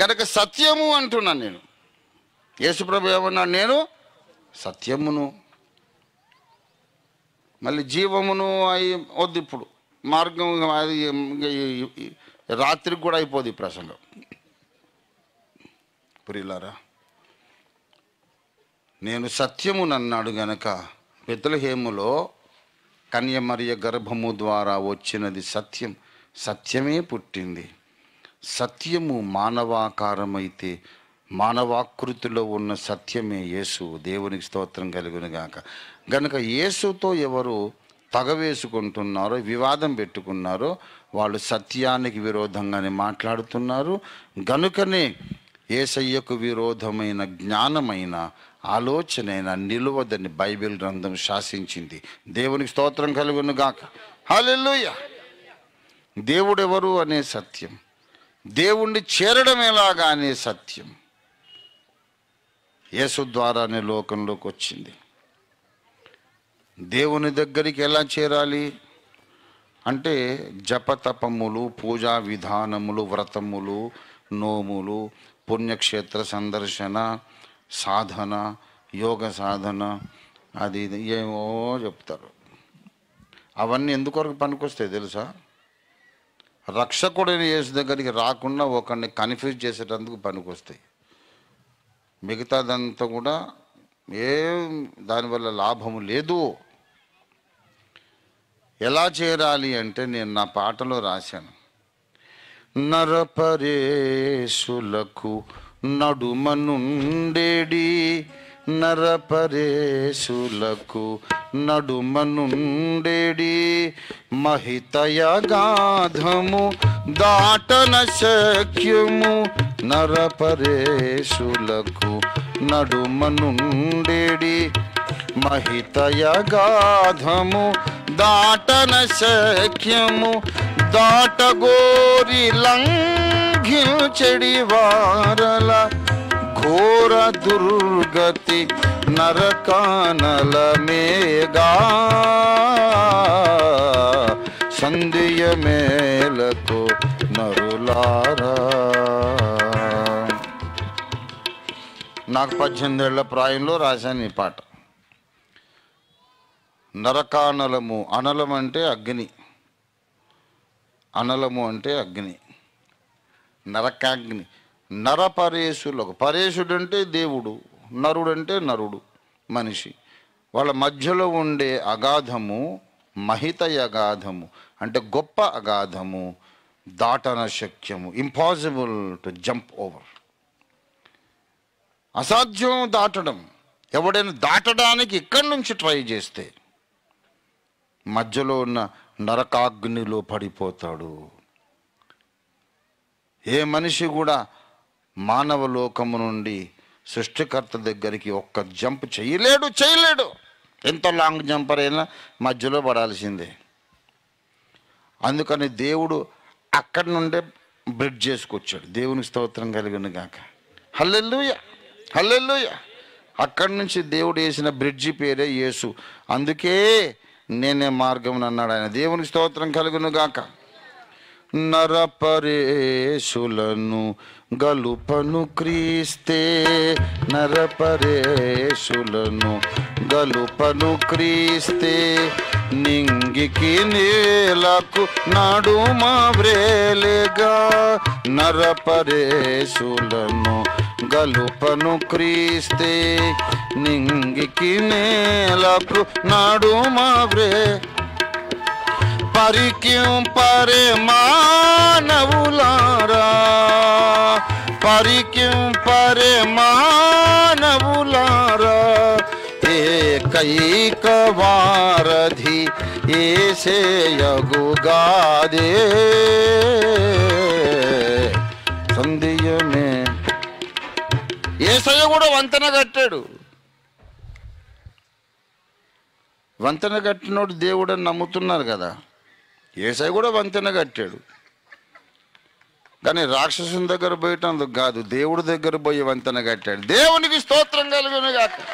గనక సత్యము అంటున్నాను నేను యేసుప్రభు ఏమన్నా నేను సత్యమును మళ్ళీ జీవమును అయి వద్దు ఇప్పుడు మార్గం రాత్రికి కూడా అయిపోదు ఈ ప్రసంగం పురిలారా నేను సత్యమునన్నాడు గనక బెతులహేములో కన్యమరియ గర్భము ద్వారా వచ్చినది సత్యం సత్యమే పుట్టింది సత్యము మానవాకారమైతే మానవాకృతిలో ఉన్న సత్యమే యేసు దేవునికి స్తోత్రం కలుగునుగాక గనుక యేసుతో ఎవరు తగవేసుకుంటున్నారో వివాదం పెట్టుకున్నారో వాళ్ళు సత్యానికి విరోధంగానే మాట్లాడుతున్నారు గనుకనే ఏసయ్యకు విరోధమైన జ్ఞానమైన ఆలోచనైన నిలువదని బైబిల్ గ్రంథం శాసించింది దేవునికి స్తోత్రం కలుగునుగాక హాలెల్లుయ దేవుడెవరు అనే సత్యం దేవుణ్ణి చేరడం ఎలాగానే సత్యం యేసు ద్వారానే లోకంలోకి వచ్చింది దేవుని దగ్గరికి ఎలా చేరాలి అంటే జపతపములు పూజా విధానములు వ్రతములు నోములు పుణ్యక్షేత్ర సందర్శన సాధన యోగ సాధన అది ఏమో చెప్తారు అవన్నీ ఎందుకొరకు పనికొస్తాయి తెలుసా రక్షకుడైన యేసు దగ్గరికి రాకుండా ఒకరిని కన్ఫ్యూజ్ చేసేటందుకు పనికొస్తాయి మిగతాదంతా కూడా ఏం దానివల్ల లాభము లేదు ఎలా చేరాలి అంటే నేను నా పాటలో రాశాను నరపరేశులకు నడుమనుండేడి నరపరేశులకు నడుమనుండేడి మహితయగాధము దాటన శక్యము నరపరేశులకు నడుమనుండేడి మహితయగాధము దాటన శక్యము దాటగోరి లంఘ్యం చెడివారల ఘోర దుర్గతి నరకానల మేగా సంధియ మేలకు నరులారా నాకు పద్దెనిమిదేళ్ల ప్రాయంలో రాశాను ఈ పాట నరకానలము అనలం అంటే అగ్ని అనలము అంటే అగ్ని నరకాగ్ని ఒక పరేశుడు అంటే దేవుడు నరుడు అంటే నరుడు మనిషి వాళ్ళ మధ్యలో ఉండే అగాధము మహిత అగాధము అంటే గొప్ప అగాధము దాటన శక్యము ఇంపాసిబుల్ టు జంప్ ఓవర్ అసాధ్యం దాటడం ఎవడైనా దాటడానికి ఇక్కడి నుంచి ట్రై చేస్తే మధ్యలో ఉన్న నరకాగ్నిలో పడిపోతాడు ఏ మనిషి కూడా మానవ లోకము నుండి సృష్టికర్త దగ్గరికి ఒక్క జంప్ చేయలేడు చేయలేడు ఎంత లాంగ్ జంపర్ అయినా మధ్యలో పడాల్సిందే అందుకని దేవుడు అక్కడి నుండే బ్రిడ్ చేసుకొచ్చాడు దేవునికి స్తోత్రం కలిగిన గాక హల్లెల్లుయ హల్లెల్లుయ అక్కడి నుంచి దేవుడు వేసిన బ్రిడ్జి పేరే యేసు అందుకే నేనే మార్గం అన్నాడు ఆయన దేవునికి స్తోత్రం కలుగును గాక నరపరేశులను గలుపను క్రీస్తే నరపరేశులను గలుపను క్రీస్తే నింగికి నేలకు నాడు మా వ్రేలేగా నరపరేశులను గలుపను క్రీస్తే నింగికి నేలకు నాడు మా వ్రే మరి పరే మానవులారా పరిక్యం పరే మానవులారా ఏకైక వారధి ఏసేయగుగాదే సందేయమే ఏసయ్య కూడా వంతెన కట్టాడు వంతెన కట్టినోడు దేవుడని నమ్ముతున్నారు కదా ఏసై वंत వంతెన కట్టాడు కానీ రాక్షసుని దగ్గర పోయేటందుకు కాదు దేవుడి దగ్గర పోయి వంతెన स्तोत्र దేవునికి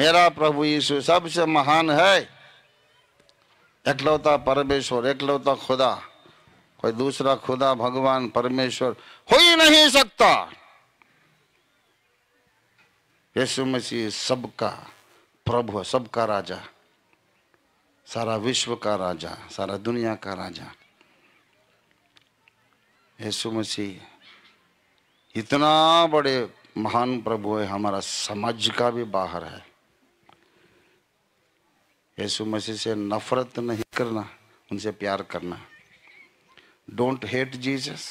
मेरा प्रभु यीशु सबसे महान है एकलौता परमेश्वर एकलौता खुदा कोई दूसरा खुदा भगवान परमेश्वर हो ही नहीं सकता यीशु मसीह सबका प्रभु है सबका राजा सारा विश्व का राजा सारा दुनिया का राजा यीशु मसीह इतना बड़े महान प्रभु है हमारा समाज का भी बाहर है यीशु मसीह से नफरत नहीं करना उनसे प्यार करना don't hate Jesus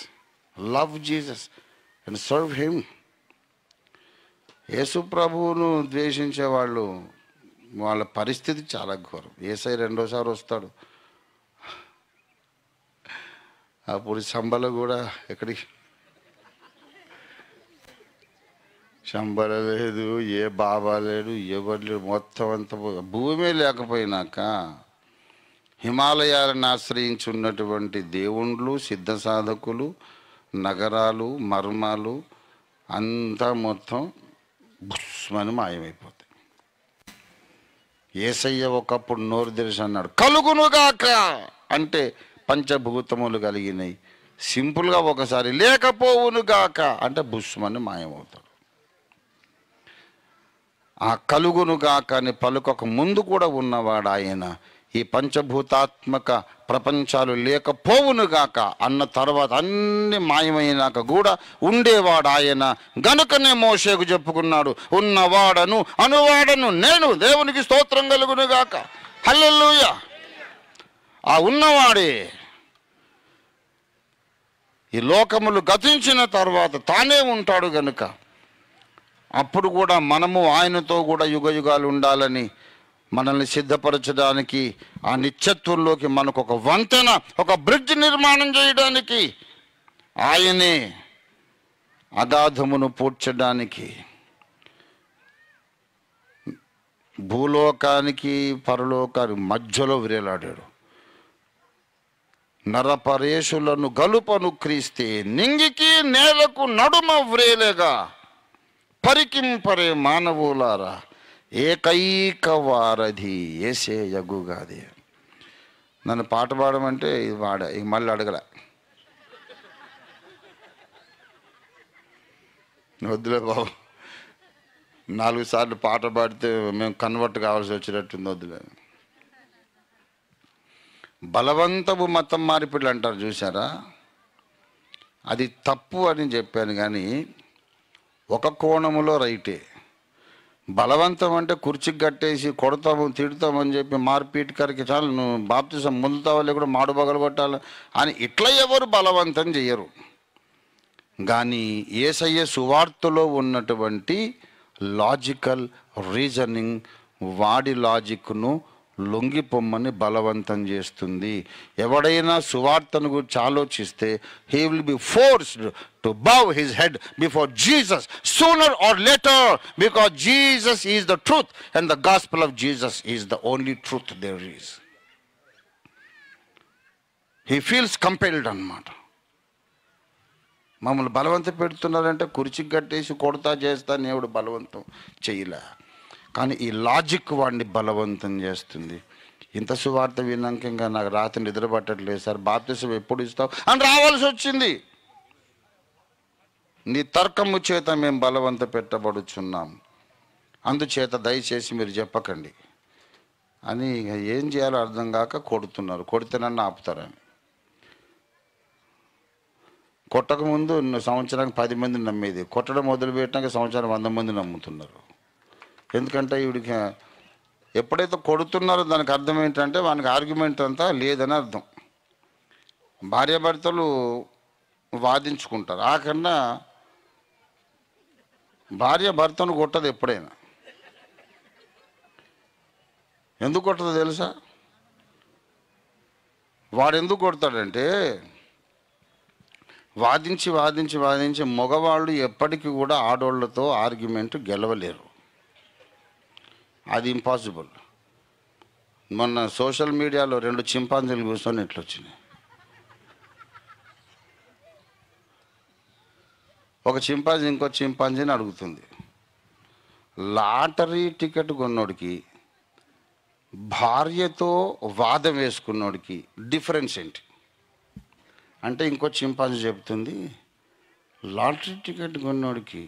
love Jesus serve him Yesu प्रभु ప్రభువును वालों వాళ్ళ పరిస్థితి చాలా ఘోరం ఏసై రెండోసారి వస్తాడు అప్పుడు సంబల కూడా ఎక్కడికి సంబల లేదు ఏ బాబా లేడు ఎవరు లేడు మొత్తం అంత భూమే లేకపోయినాక హిమాలయాలను ఆశ్రయించున్నటువంటి దేవుళ్ళు సిద్ధ సాధకులు నగరాలు మర్మాలు అంతా మొత్తం భుస్మని మాయమైపోతాయి ఏసయ్య ఒకప్పుడు నోరు తెరిచి అన్నాడు కలుగునుగాక అంటే పంచభూతములు కలిగినాయి సింపుల్గా ఒకసారి లేకపోవునుగాక అంటే భుష్మని మాయమవుతాడు ఆ కలుగునుగాక అని పలుకొక ముందు కూడా ఉన్నవాడు ఆయన ఈ పంచభూతాత్మక ప్రపంచాలు లేకపోవునుగాక అన్న తర్వాత అన్ని మాయమైనాక కూడా ఉండేవాడు ఆయన గనుకనే మోసేకు చెప్పుకున్నాడు ఉన్నవాడను అనువాడను నేను దేవునికి స్తోత్రం కలుగునుగాక హల్లెల్లుయ ఆ ఉన్నవాడే ఈ లోకములు గతించిన తర్వాత తానే ఉంటాడు గనుక అప్పుడు కూడా మనము ఆయనతో కూడా యుగ యుగాలు ఉండాలని మనల్ని సిద్ధపరచడానికి ఆ నిత్యత్వంలోకి మనకు ఒక వంతెన ఒక బ్రిడ్జ్ నిర్మాణం చేయడానికి ఆయనే అగాధమును పూడ్చడానికి భూలోకానికి పరలోకానికి మధ్యలో విరేలాడాడు నరపరేషులను గలుపను క్రీస్తే నింగికి నేలకు నడుమ వ్రేలేగా పరికింపరే మానవులారా ఏకైక వారధి ఏసే యగుగాది నన్ను పాట పాడమంటే ఇది వాడ ఇక మళ్ళీ అడగల వద్దులే బాబు నాలుగు సార్లు పాట పాడితే మేము కన్వర్ట్ కావాల్సి వచ్చినట్టుంది వద్దులే బలవంతపు మతం మార్పిడులు అంటారు చూసారా అది తప్పు అని చెప్పాను కానీ ఒక కోణములో రైటే బలవంతం అంటే కుర్చీకి కట్టేసి కొడతాము తిడతామని చెప్పి మార్పీట్ కరికి చాలు నువ్వు బాప్తిసం ముందుతావా లేకుండా మాడు పగలు కొట్టాలి అని ఇట్లా ఎవరు బలవంతం చేయరు కానీ ఏసయ్య సువార్తలో ఉన్నటువంటి లాజికల్ రీజనింగ్ వాడి లాజిక్ను లొంగిపొమ్మని బలవంతం చేస్తుంది ఎవడైనా సువార్తను గురించి ఆలోచిస్తే he will be forced to bow his head before Jesus sooner or later because Jesus is the truth and the gospel of Jesus is the only truth there is he feels compelled అనమాట మమ్మల్ని బలవంత పెడుతున్నారంటే కురిచి కట్టేసి కొడతా చేస్తా నేవుడు బలవంతం చేయలే కానీ ఈ లాజిక్ వాడిని బలవంతం చేస్తుంది ఇంత సువార్త విన్నాక ఇంకా నాకు రాత్రి నిద్ర పట్టట్లేదు సార్ బాప్తిసం ఎప్పుడు ఇస్తావు అని రావాల్సి వచ్చింది నీ తర్కము చేత మేము బలవంత పెట్టబడుచున్నాం అందుచేత దయచేసి మీరు చెప్పకండి అని ఏం చేయాలో అర్థం కాక కొడుతున్నారు కొడితే నన్ను ఆపుతారని కొట్టకముందు సంవత్సరానికి పది మంది నమ్మేది కొట్టడం మొదలుపెట్టినాక సంవత్సరం వంద మంది నమ్ముతున్నారు ఎందుకంటే ఈవిడికి ఎప్పుడైతే కొడుతున్నారో దానికి అర్థం ఏంటంటే వానికి ఆర్గ్యుమెంట్ అంతా లేదని అర్థం భార్యాభర్తలు వాదించుకుంటారు ఆ కన్నా భార్య భర్తను కొట్టదు ఎప్పుడైనా ఎందుకు కొట్టదు తెలుసా వాడు ఎందుకు కొడతాడంటే వాదించి వాదించి వాదించి మగవాళ్ళు ఎప్పటికీ కూడా ఆడోళ్లతో ఆర్గ్యుమెంట్ గెలవలేరు అది ఇంపాసిబుల్ మొన్న సోషల్ మీడియాలో రెండు చింపాంజీలు కూర్చొని వచ్చినాయి ఒక చింపాంజీ ఇంకో చింపాంజీని అడుగుతుంది లాటరీ టికెట్ కొన్నోడికి భార్యతో వాదం వేసుకున్నోడికి డిఫరెన్స్ ఏంటి అంటే ఇంకో చింపాంజీ చెబుతుంది లాటరీ టికెట్ కొన్నోడికి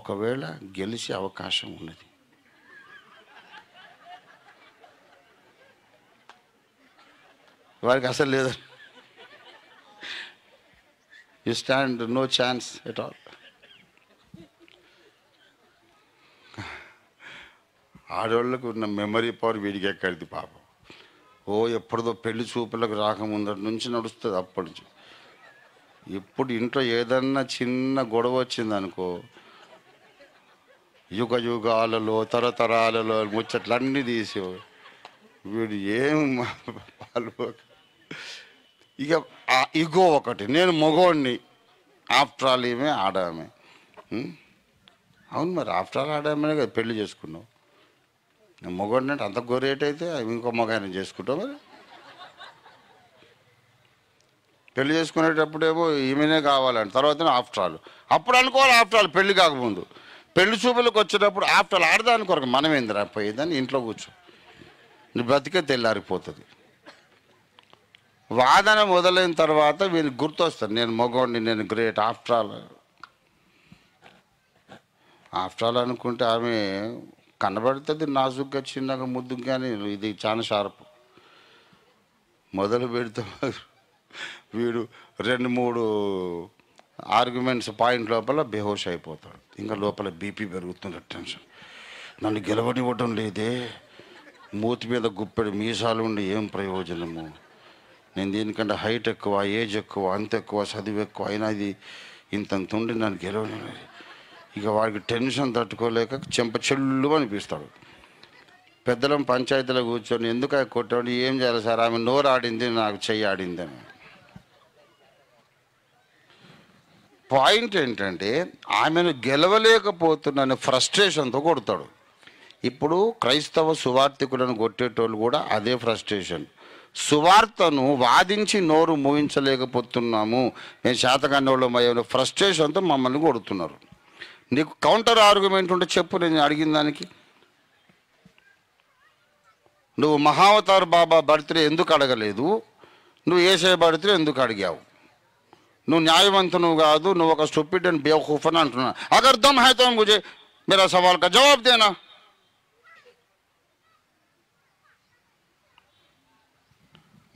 ఒకవేళ గెలిచే అవకాశం ఉన్నది వారికి అసలు లేదు you stand no chance at all ఆడవాళ్ళకు ఉన్న మెమరీ పవర్ వీడికి ఎక్కడిది పాపం ఓ ఎప్పుడుదో పెళ్లి చూపులకు రాకముందటి నుంచి నడుస్తుంది అప్పటి నుంచి ఇప్పుడు ఇంట్లో ఏదన్నా చిన్న గొడవ వచ్చిందనుకో యుగ యుగాలలో తరతరాలలో ముచ్చట్లన్నీ తీసేవాడు వీడు ఏం పాల్పోక ఇక ఇగో ఒకటి నేను మగోడిని ఆఫ్టర్ ఆల్ ఈమె ఆడామే అవును మరి ఆఫ్టర్ ఆల్ ఆడామే కదా పెళ్లి చేసుకున్నావు నేను మగోడిని అంటే అంత అయితే ఇంకో మగాయన చేసుకుంటావు మరి పెళ్లి చేసుకునేటప్పుడేమో ఈమెనే కావాలని తర్వాత ఆఫ్టర్ ఆల్ అప్పుడు అనుకోవాలి ఆఫ్టర్ ఆల్ పెళ్లి కాకముందు పెళ్లి చూపులకు వచ్చేటప్పుడు ఆఫ్టర్ ఆల్ ఆడదానికి కొరకు మనం ఏందిరా పోయేదని ఇంట్లో కూర్చో నీ బ్రతికే తెల్లారిపోతుంది వాదన మొదలైన తర్వాత వీళ్ళు గుర్తొస్తారు నేను మగవాడిని నేను great after all after all అనుకుంటే ఆమె కనబడుతుంది నాజుగ్గా చిన్నగా ముద్దుగానే ఇది చాలా షార్ప్ మొదలు పెడతారు వీడు రెండు మూడు ఆర్గ్యుమెంట్స్ పాయింట్ లోపల బేహోష్ అయిపోతాడు ఇంకా లోపల బీపీ పెరుగుతుంది టెన్షన్ నన్ను గెలవనివ్వడం లేదే మూతి మీద గుప్పెడు మీసాలు ఉండి ఏం ప్రయోజనము నేను దీనికంటే హైట్ ఎక్కువ ఏజ్ ఎక్కువ అంత ఎక్కువ చదువు ఎక్కువ అయినా ఇది ఇంతంత ఉండి నన్ను గెలవలేదు ఇక వాడికి టెన్షన్ తట్టుకోలేక చెంప చెల్లు అనిపిస్తాడు పెద్దలం పంచాయతీలో కూర్చొని ఎందుకు అవి కొట్టాడు ఏం చేయాలి సార్ ఆమె నోరు ఆడింది నాకు చెయ్యి ఆడింది అని పాయింట్ ఏంటంటే ఆమెను గెలవలేకపోతున్నాను ఫ్రస్ట్రేషన్తో కొడతాడు ఇప్పుడు క్రైస్తవ సువార్థికులను కొట్టేటోళ్ళు కూడా అదే ఫ్రస్ట్రేషన్ సువార్తను వాదించి నోరు ముగించలేకపోతున్నాము మేము శాతకాండంలో మయ్యో ఫ్రస్ట్రేషన్తో మమ్మల్ని కొడుతున్నారు నీకు కౌంటర్ ఆర్గ్యుమెంట్ ఉంటే చెప్పు నేను అడిగిన దానికి నువ్వు మహావతార్ బాబా బర్త్డే ఎందుకు అడగలేదు నువ్వు ఏసే బర్త్డే ఎందుకు అడిగావు నువ్వు న్యాయవంతును కాదు నువ్వు ఒక స్టూపిడ్ అండ్ బేవకూఫ్ అని అంటున్నావు అగర్ హైతం గుజే మీరు ఆ సవాల్కి జవాబు దేనా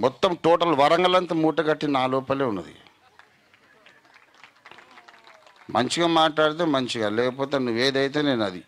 మొత్తం టోటల్ వరంగల్ అంతా మూట కట్టి నా లోపలే ఉన్నది మంచిగా మాట్లాడితే మంచిగా లేకపోతే నువ్వేదైతే నేను అది